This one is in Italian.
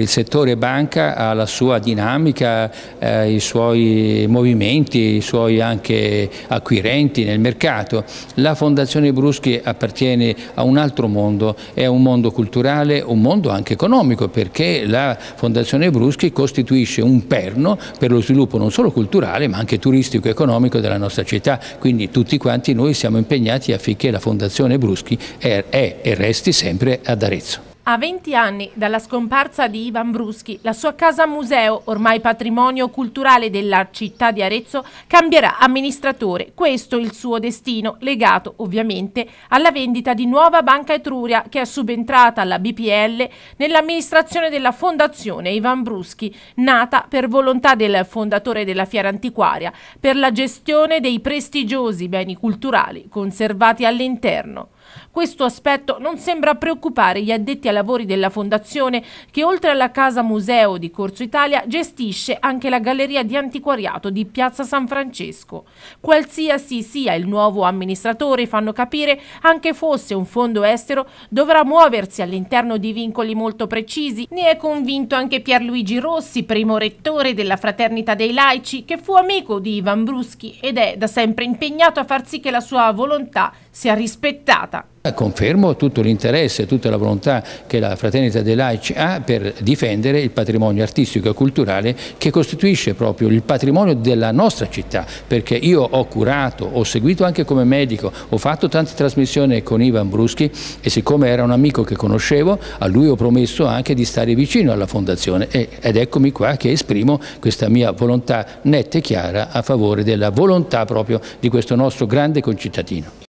Il settore banca ha la sua dinamica, eh, i suoi movimenti, i suoi anche acquirenti nel mercato. La Fondazione Bruschi appartiene a un altro mondo, è un mondo culturale, un mondo anche economico perché la Fondazione Bruschi costituisce un perno per lo sviluppo non solo culturale ma anche turistico e economico della nostra città. Quindi tutti quanti noi siamo impegnati affinché la Fondazione Bruschi è, è e resti sempre ad Arezzo. A 20 anni dalla scomparsa di Ivan Bruschi, la sua casa museo, ormai patrimonio culturale della città di Arezzo, cambierà amministratore. Questo è il suo destino, legato ovviamente alla vendita di Nuova Banca Etruria che è subentrata alla BPL nell'amministrazione della Fondazione Ivan Bruschi, nata per volontà del fondatore della Fiera Antiquaria, per la gestione dei prestigiosi beni culturali conservati all'interno. Questo aspetto non sembra preoccupare gli addetti ai lavori della Fondazione che oltre alla Casa Museo di Corso Italia gestisce anche la Galleria di Antiquariato di Piazza San Francesco. Qualsiasi sia il nuovo amministratore, fanno capire, anche fosse un fondo estero, dovrà muoversi all'interno di vincoli molto precisi. Ne è convinto anche Pierluigi Rossi, primo rettore della Fraternità dei Laici, che fu amico di Ivan Bruschi ed è da sempre impegnato a far sì che la sua volontà sia rispettata. Eh, confermo tutto l'interesse e tutta la volontà che la Fraternità dei Laici ha per difendere il patrimonio artistico e culturale che costituisce proprio il patrimonio della nostra città, perché io ho curato, ho seguito anche come medico, ho fatto tante trasmissioni con Ivan Bruschi e siccome era un amico che conoscevo, a lui ho promesso anche di stare vicino alla fondazione ed eccomi qua che esprimo questa mia volontà netta e chiara a favore della volontà proprio di questo nostro grande concittadino.